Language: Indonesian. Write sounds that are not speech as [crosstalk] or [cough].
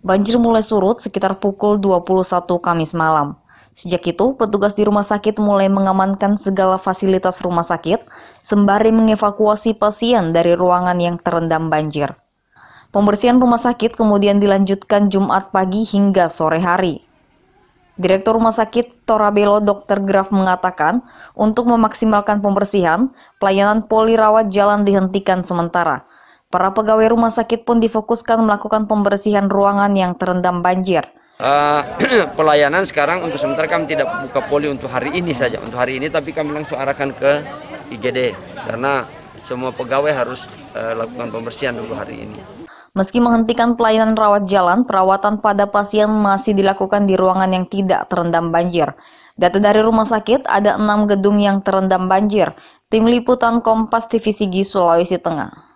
Banjir mulai surut sekitar pukul 21 Kamis malam. Sejak itu, petugas di rumah sakit mulai mengamankan segala fasilitas rumah sakit, sembari mengevakuasi pasien dari ruangan yang terendam banjir. Pembersihan rumah sakit kemudian dilanjutkan Jumat pagi hingga sore hari. Direktur Rumah Sakit Torabelo Dr. Graf mengatakan, untuk memaksimalkan pembersihan, pelayanan poli rawat jalan dihentikan sementara – Para pegawai rumah sakit pun difokuskan melakukan pembersihan ruangan yang terendam banjir. Uh, [clears throat] pelayanan sekarang untuk sementara kami tidak buka poli untuk hari ini saja untuk hari ini tapi kami langsung arahkan ke IGD karena semua pegawai harus uh, lakukan pembersihan dulu hari ini. Meski menghentikan pelayanan rawat jalan, perawatan pada pasien masih dilakukan di ruangan yang tidak terendam banjir. Data dari rumah sakit, ada enam gedung yang terendam banjir. Tim Liputan Kompas TV Sigi, Sulawesi Tengah.